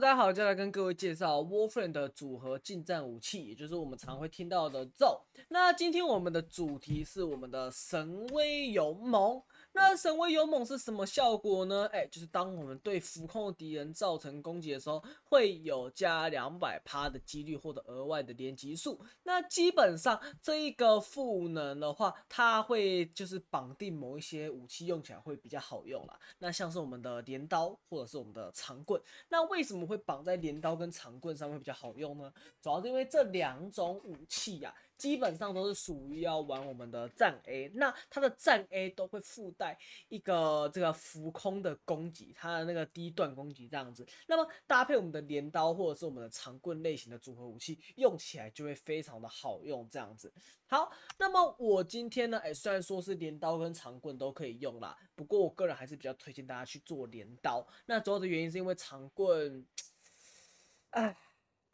大家好，接下来跟各位介绍 Warframe 的组合近战武器，也就是我们常会听到的咒。那今天我们的主题是我们的神威勇猛。那神威勇猛是什么效果呢？哎，就是当我们对浮空敌人造成攻击的时候，会有加两百趴的几率或者额外的连击数。那基本上这一个赋能的话，它会就是绑定某一些武器用起来会比较好用啦。那像是我们的镰刀或者是我们的长棍，那为什么会绑在镰刀跟长棍上面比较好用呢？主要是因为这两种武器呀。基本上都是属于要玩我们的战 A，那它的战 A 都会附带一个这个浮空的攻击，它的那个低段攻击这样子。那么搭配我们的镰刀或者是我们的长棍类型的组合武器，用起来就会非常的好用这样子。好，那么我今天呢，哎，虽然说是镰刀跟长棍都可以用啦，不过我个人还是比较推荐大家去做镰刀。那主要的原因是因为长棍，哎。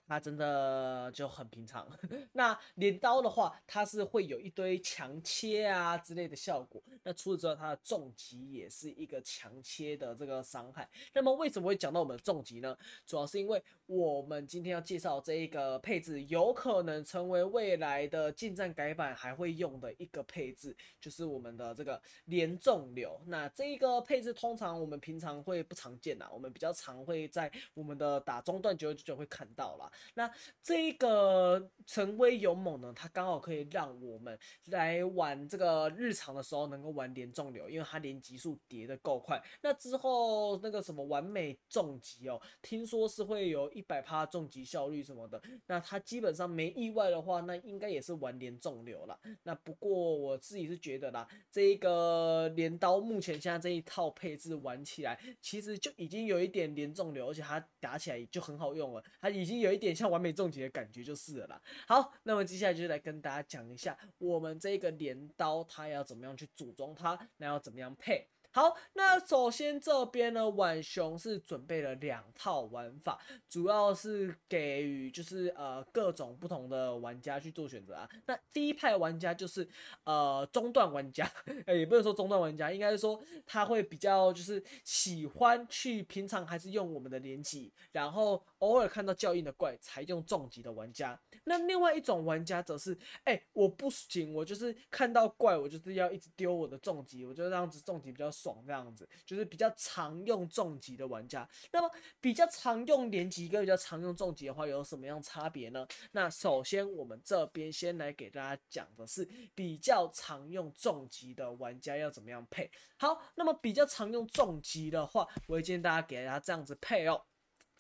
它真的就很平常。那镰刀的话，它是会有一堆强切啊之类的效果。那除此之外，它的重击也是一个强切的这个伤害。那么为什么会讲到我们的重击呢？主要是因为我们今天要介绍这一个配置，有可能成为未来的近战改版还会用的一个配置，就是我们的这个连重流。那这一个配置通常我们平常会不常见啦，我们比较常会在我们的打中段九九九会看到了。那这个陈威勇猛呢？他刚好可以让我们来玩这个日常的时候能够玩连重流，因为他连级数叠的够快。那之后那个什么完美重疾哦，听说是会有一百趴重疾效率什么的。那他基本上没意外的话，那应该也是玩连重流了。那不过我自己是觉得啦，这个镰刀目前现在这一套配置玩起来，其实就已经有一点连重流，而且它打起来就很好用了，它已经有一点。点像完美重结的感觉就是了啦。好，那么接下来就来跟大家讲一下我们这个镰刀它要怎么样去组装它，那要怎么样配好。那首先这边呢，晚熊是准备了两套玩法，主要是给予就是呃各种不同的玩家去做选择啊。那第一派玩家就是呃中段玩家，呃也不能说中段玩家，应该是说他会比较就是喜欢去平常还是用我们的连击，然后。偶尔看到较硬的怪才用重疾的玩家，那另外一种玩家则是，哎，我不仅我就是看到怪我就是要一直丢我的重疾，我就这样子重疾比较爽，这样子就是比较常用重疾的玩家。那么比较常用连击跟比较常用重疾的话有什么样差别呢？那首先我们这边先来给大家讲的是比较常用重疾的玩家要怎么样配好。那么比较常用重疾的话，我建议大家给家这样子配哦。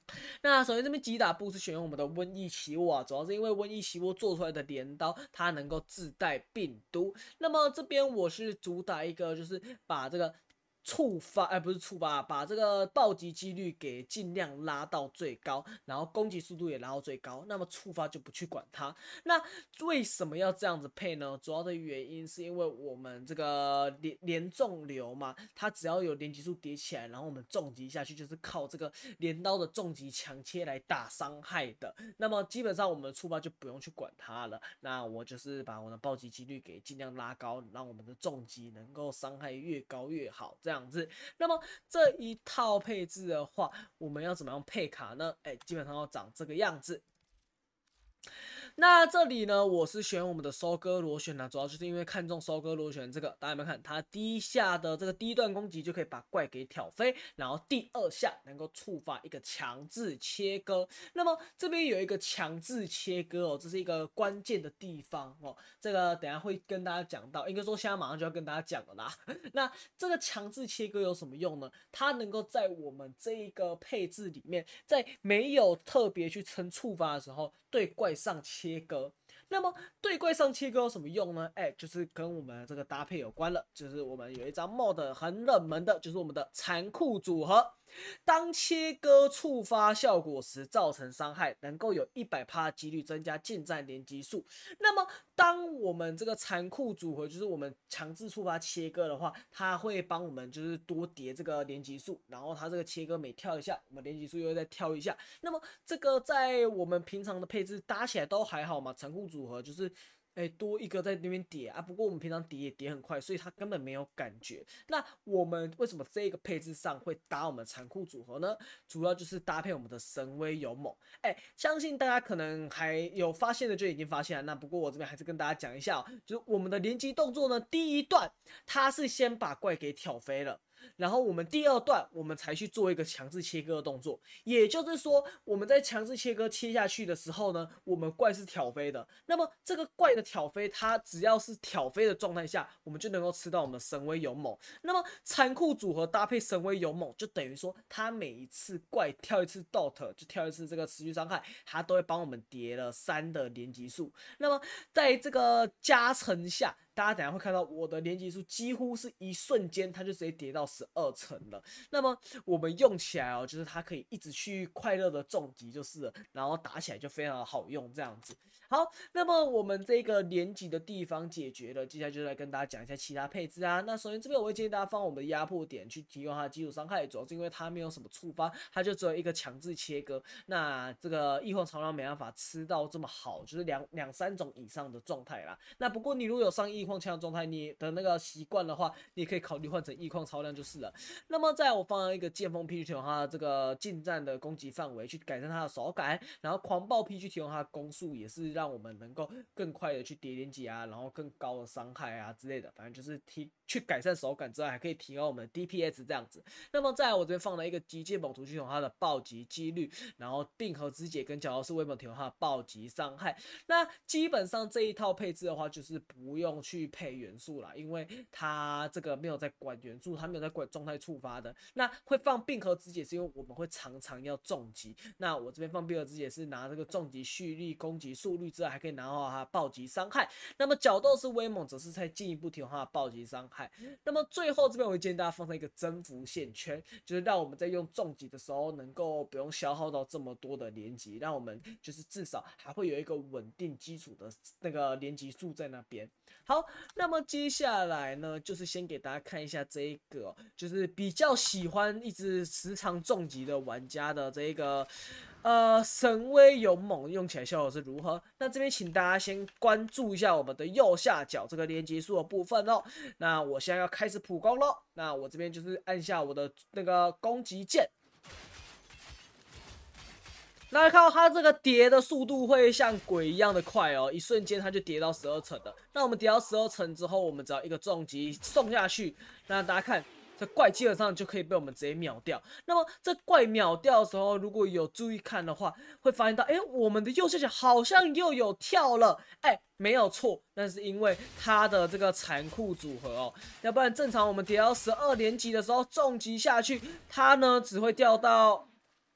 那首先这边击打步是选用我们的瘟疫奇物啊，主要是因为瘟疫奇物做出来的镰刀，它能够自带病毒。那么这边我是主打一个，就是把这个。触发哎，不是触发，把这个暴击几率给尽量拉到最高，然后攻击速度也拉到最高，那么触发就不去管它。那为什么要这样子配呢？主要的原因是因为我们这个连连重流嘛，它只要有连击数叠起来，然后我们重击下去就是靠这个镰刀的重击强切来打伤害的。那么基本上我们触发就不用去管它了。那我就是把我的暴击几率给尽量拉高，让我们的重击能够伤害越高越好，这样。样子，那么这一套配置的话，我们要怎么样配卡呢？哎，基本上要长这个样子。那这里呢，我是选我们的收割螺旋呢，主要就是因为看中收割螺旋这个，大家有没有看？它第一下的这个第一段攻击就可以把怪给挑飞，然后第二下能够触发一个强制切割。那么这边有一个强制切割哦，这是一个关键的地方哦。这个等下会跟大家讲到，应该说现在马上就要跟大家讲了啦。那这个强制切割有什么用呢？它能够在我们这一个配置里面，在没有特别去称触发的时候。对怪上切割。那么对怪上切割有什么用呢？哎，就是跟我们这个搭配有关了。就是我们有一张 mod 很冷门的，就是我们的残酷组合。当切割触发效果时，造成伤害能够有一百趴几率增加近战连击数。那么当我们这个残酷组合，就是我们强制触发切割的话，它会帮我们就是多叠这个连击数。然后它这个切割每跳一下，我们连击数又再跳一下。那么这个在我们平常的配置搭起来都还好嘛？残酷组。组合就是，哎，多一个在那边叠啊。不过我们平常叠也叠很快，所以它根本没有感觉。那我们为什么这个配置上会打我们残酷组合呢？主要就是搭配我们的神威勇猛。哎，相信大家可能还有发现的就已经发现了。那不过我这边还是跟大家讲一下，就是我们的连击动作呢，第一段它是先把怪给挑飞了。然后我们第二段，我们才去做一个强制切割的动作。也就是说，我们在强制切割切下去的时候呢，我们怪是挑飞的。那么这个怪的挑飞，它只要是挑飞的状态下，我们就能够吃到我们的神威勇猛。那么残酷组合搭配神威勇猛，就等于说，它每一次怪跳一次 dot，就跳一次这个持续伤害，它都会帮我们叠了三的连击数。那么在这个加成下。大家等下会看到我的连击数几乎是一瞬间，它就直接叠到十二层了。那么我们用起来哦，就是它可以一直去快乐的重击，就是然后打起来就非常的好用这样子。好，那么我们这个连击的地方解决了，接下来就来跟大家讲一下其他配置啊。那首先这边我会建议大家放我们的压迫点去提供它的基础伤害，主要是因为它没有什么触发，它就只有一个强制切割。那这个异黄长矛没办法吃到这么好，就是两两三种以上的状态啦。那不过你如果有上异矿枪状态，你的那个习惯的话，你可以考虑换成异矿超量就是了。那么在我放了一个剑锋披需求，它的这个近战的攻击范围去改善它的手感，然后狂暴 p 去提供它的攻速，也是让我们能够更快的去叠连击啊，然后更高的伤害啊之类的。反正就是提去改善手感之外，还可以提高我们的 DPS 这样子。那么在我这边放了一个机械猛图系统，它的暴击几率，然后定和肢解跟角刀式威猛提供它的暴击伤害。那基本上这一套配置的话，就是不用去。去配元素啦，因为他这个没有在管元素，他没有在管状态触发的。那会放冰河之解是因为我们会常常要重击。那我这边放冰河之解是拿这个重击蓄力攻击速率之外，还可以拿到它暴击伤害。那么角斗士威猛则是在进一步提升它暴击伤害。那么最后这边我会建议大家放上一个增幅线圈，就是让我们在用重击的时候能够不用消耗到这么多的连击，让我们就是至少还会有一个稳定基础的那个连击数在那边。好。那么接下来呢，就是先给大家看一下这一个，就是比较喜欢一直时常重疾的玩家的这一个，呃，神威勇猛用起来效果是如何？那这边请大家先关注一下我们的右下角这个连击数的部分哦。那我现在要开始普攻咯，那我这边就是按下我的那个攻击键。那看到它这个叠的速度会像鬼一样的快哦，一瞬间它就叠到十二层了。那我们叠到十二层之后，我们只要一个重击送下去，那大家看这怪基本上就可以被我们直接秒掉。那么这怪秒掉的时候，如果有注意看的话，会发现到，哎，我们的右下角好像又有跳了。哎，没有错，那是因为它的这个残酷组合哦，要不然正常我们叠到十二连击的时候，重击下去，它呢只会掉到。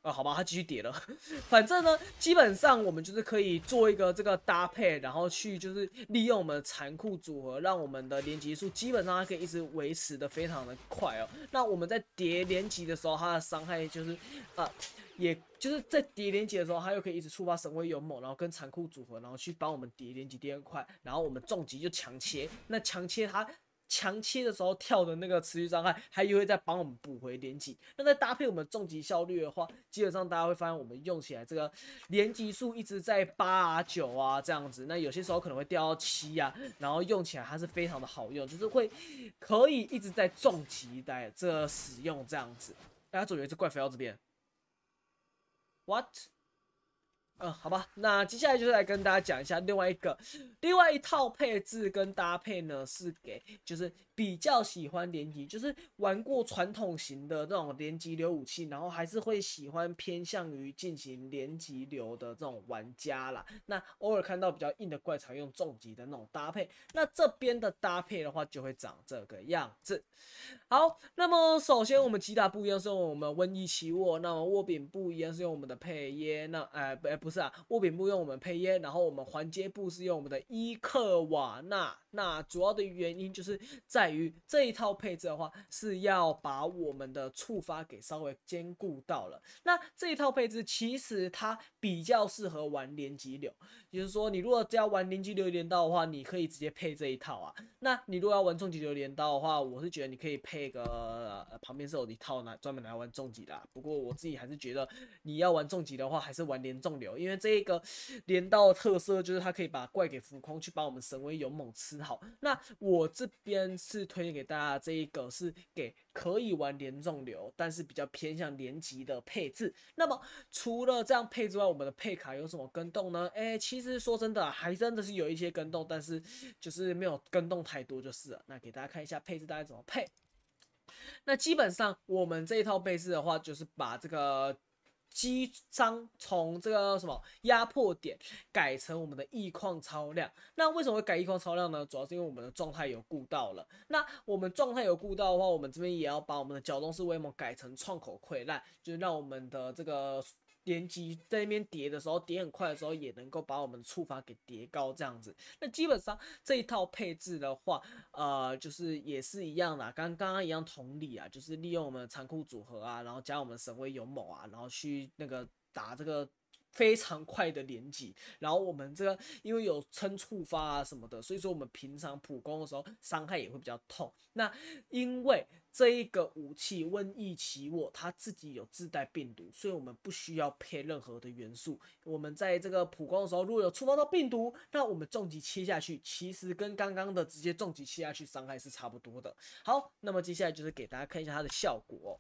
啊，好吧，他继续叠了。反正呢，基本上我们就是可以做一个这个搭配，然后去就是利用我们的残酷组合，让我们的连击数基本上它可以一直维持的非常的快哦。那我们在叠连击的时候，它的伤害就是，啊，也就是在叠连击的时候，它又可以一直触发神威勇猛，然后跟残酷组合，然后去帮我们叠连击叠的快，然后我们重击就强切，那强切它。强切的时候跳的那个持续伤害，还以会在帮我们补回连击。那再搭配我们重击效率的话，基本上大家会发现我们用起来这个连击数一直在八啊九啊这样子。那有些时候可能会掉到七啊，然后用起来它是非常的好用，就是会可以一直在重击待这使用这样子。大家总觉得怪肥到这边，what？嗯，好吧，那接下来就是来跟大家讲一下另外一个，另外一套配置跟搭配呢，是给就是比较喜欢连级，就是玩过传统型的这种连级流武器，然后还是会喜欢偏向于进行连级流的这种玩家啦。那偶尔看到比较硬的怪，常用重级的那种搭配。那这边的搭配的话，就会长这个样子。好，那么首先我们吉打不一样是用我们瘟疫起卧，那么握柄不一样是用我们的佩耶。那哎，哎不。是啊，物品部用我们配烟，然后我们环接部是用我们的伊克瓦纳。那主要的原因就是在于这一套配置的话，是要把我们的触发给稍微兼顾到了。那这一套配置其实它比较适合玩连击流。就是说，你如果要玩连级榴镰刀的话，你可以直接配这一套啊。那你如果要玩重级榴镰刀的话，我是觉得你可以配个旁边是有一套拿专门来玩重级的。不过我自己还是觉得你要玩重级的话，还是玩连重流，因为这一个镰刀的特色就是它可以把怪给浮空，去把我们神威勇猛吃好。那我这边是推荐给大家这一个，是给可以玩连重流，但是比较偏向连级的配置。那么除了这样配置外，我们的配卡有什么跟动呢？哎，其实。其实说真的，还真的是有一些跟动，但是就是没有跟动太多就是了。那给大家看一下配置，大家怎么配？那基本上我们这一套配置的话，就是把这个机舱从这个什么压迫点改成我们的异矿超量。那为什么会改异矿超量呢？主要是因为我们的状态有顾到了。那我们状态有顾到的话，我们这边也要把我们的角动式威猛改成创口溃烂，就是让我们的这个。连击在那边叠的时候，叠很快的时候，也能够把我们的触发给叠高，这样子。那基本上这一套配置的话，呃，就是也是一样啦，跟刚刚一样同理啊，就是利用我们的仓库组合啊，然后加我们神威勇猛啊，然后去那个打这个。非常快的连击，然后我们这个因为有撑触发啊什么的，所以说我们平常普攻的时候伤害也会比较痛。那因为这一个武器瘟疫奇握它自己有自带病毒，所以我们不需要配任何的元素。我们在这个普攻的时候，如果有触发到病毒，那我们重击切下去，其实跟刚刚的直接重击切下去伤害是差不多的。好，那么接下来就是给大家看一下它的效果。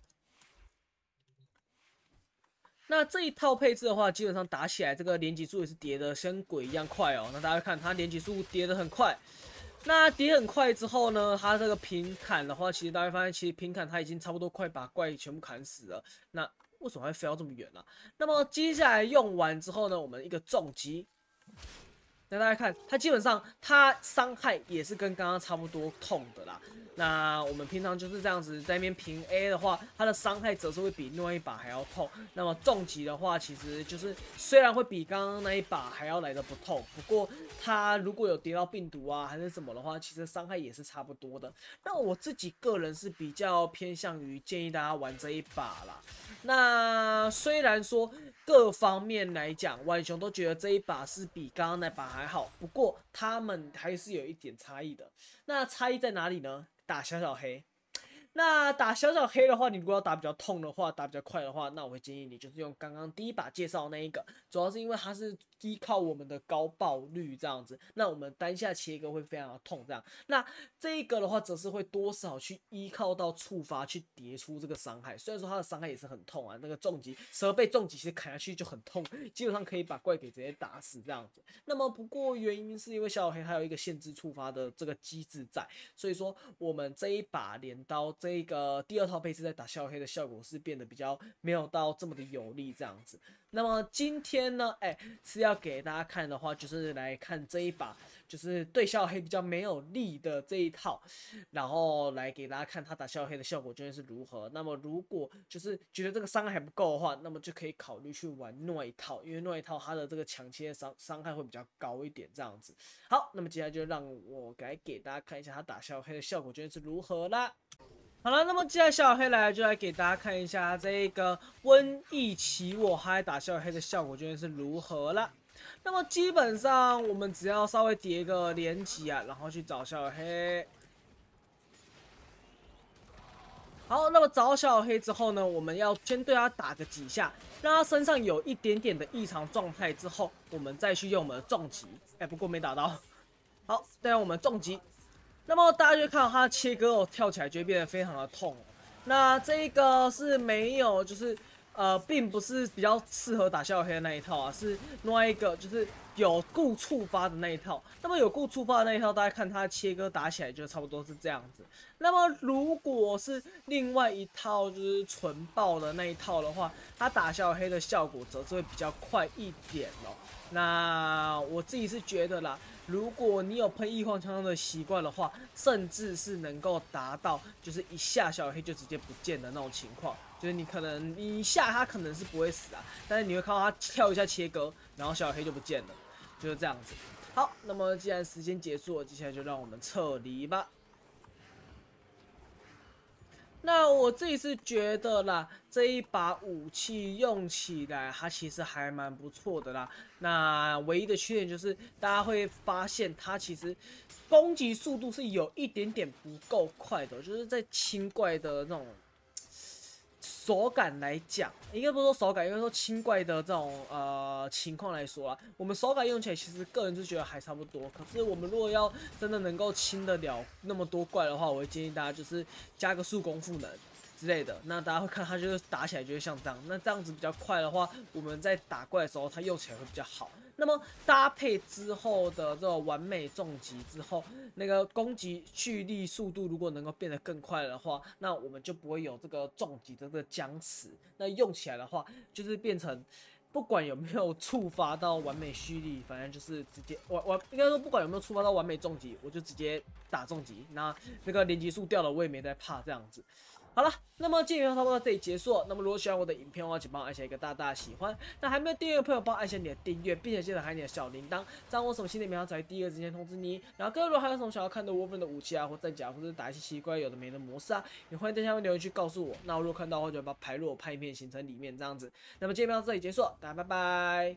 那这一套配置的话，基本上打起来这个连击数也是叠的，像鬼一样快哦。那大家看它连击数叠得很快，那叠很快之后呢，它这个平砍的话，其实大家发现其实平砍它已经差不多快把怪全部砍死了。那为什么还飞到这么远呢？那么接下来用完之后呢，我们一个重击。那大家看它基本上它伤害也是跟刚刚差不多痛的啦。那我们平常就是这样子在那边平 A 的话，它的伤害则是会比另外一把还要痛。那么重击的话，其实就是虽然会比刚刚那一把还要来的不痛，不过它如果有叠到病毒啊还是什么的话，其实伤害也是差不多的。那我自己个人是比较偏向于建议大家玩这一把啦。那虽然说各方面来讲，万雄都觉得这一把是比刚刚那把还好，不过。他们还是有一点差异的，那差异在哪里呢？打小小黑，那打小小黑的话，你如果要打比较痛的话，打比较快的话，那我会建议你就是用刚刚第一把介绍那一个，主要是因为它是。依靠我们的高爆率这样子，那我们单下切割会非常的痛，这样。那这一个的话，则是会多少去依靠到触发去叠出这个伤害，虽然说它的伤害也是很痛啊，那个重击蛇被重击其实砍下去就很痛，基本上可以把怪给直接打死这样子。那么不过原因是因为小黑还有一个限制触发的这个机制在，所以说我们这一把镰刀这个第二套配置在打小黑的效果是变得比较没有到这么的有力这样子。那么今天呢，哎，是要给大家看的话，就是来看这一把，就是对小黑比较没有力的这一套，然后来给大家看他打小黑的效果究竟是如何。那么如果就是觉得这个伤害还不够的话，那么就可以考虑去玩那一套，因为那一套它的这个强切伤伤害会比较高一点，这样子。好，那么接下来就让我来给大家看一下他打小黑的效果究竟是如何啦。好了，那么接下来小黑来就来给大家看一下这个瘟疫起我嗨打小黑的效果究竟是如何了。那么基本上我们只要稍微叠一个连击啊，然后去找小黑。好，那么找小黑之后呢，我们要先对他打个几下，让他身上有一点点的异常状态，之后我们再去用我们的重击。哎，不过没打到。好，再用我们重击。那么大家就看到他切割哦，跳起来就会变得非常的痛。那这一个是没有，就是呃，并不是比较适合打小黑的那一套啊，是另外一个就是。有固触发的那一套，那么有固触发的那一套，大家看它切割打起来就差不多是这样子。那么如果是另外一套就是纯爆的那一套的话，它打小黑的效果则是会比较快一点哦。那我自己是觉得啦，如果你有喷异幻枪的习惯的话，甚至是能够达到就是一下小黑就直接不见的那种情况，就是你可能一下他可能是不会死啊，但是你会看到他跳一下切割，然后小黑就不见了。就是这样子，好，那么既然时间结束，了，接下来就让我们撤离吧。那我这一次觉得啦，这一把武器用起来，它其实还蛮不错的啦。那唯一的缺点就是，大家会发现它其实攻击速度是有一点点不够快的，就是在轻怪的那种。手感来讲，应该不是说手感，应该说清怪的这种呃情况来说啦。我们手感用起来，其实个人就觉得还差不多。可是我们如果要真的能够清得了那么多怪的话，我会建议大家就是加个速攻赋能。之类的，那大家会看他就是打起来就会像这样，那这样子比较快的话，我们在打怪的时候它用起来会比较好。那么搭配之后的这个完美重击之后，那个攻击蓄力速度如果能够变得更快的话，那我们就不会有这个重击的这个僵持。那用起来的话就是变成，不管有没有触发到完美蓄力，反正就是直接 我我应该说不管有没有触发到完美重击，我就直接打重击。那那个连击数掉了我也没在怕这样子。好了，那么这期影片多到这里结束。那么如果喜欢我的影片，的话，请帮我按下一个大大的喜欢。那还没有订阅的朋友，帮我按下你的订阅，并且记得有你的小铃铛，这样我什么新的影片在第一个时间通知你。然后各位如果还有什么想要看的，e n 的武器啊，或战甲，或者打一些奇怪有的没的模式啊，也欢迎在下面留言区告诉我。那我如果看到的话，就把排入我拍片行程里面这样子。那么这天影片到这里结束，大家拜拜。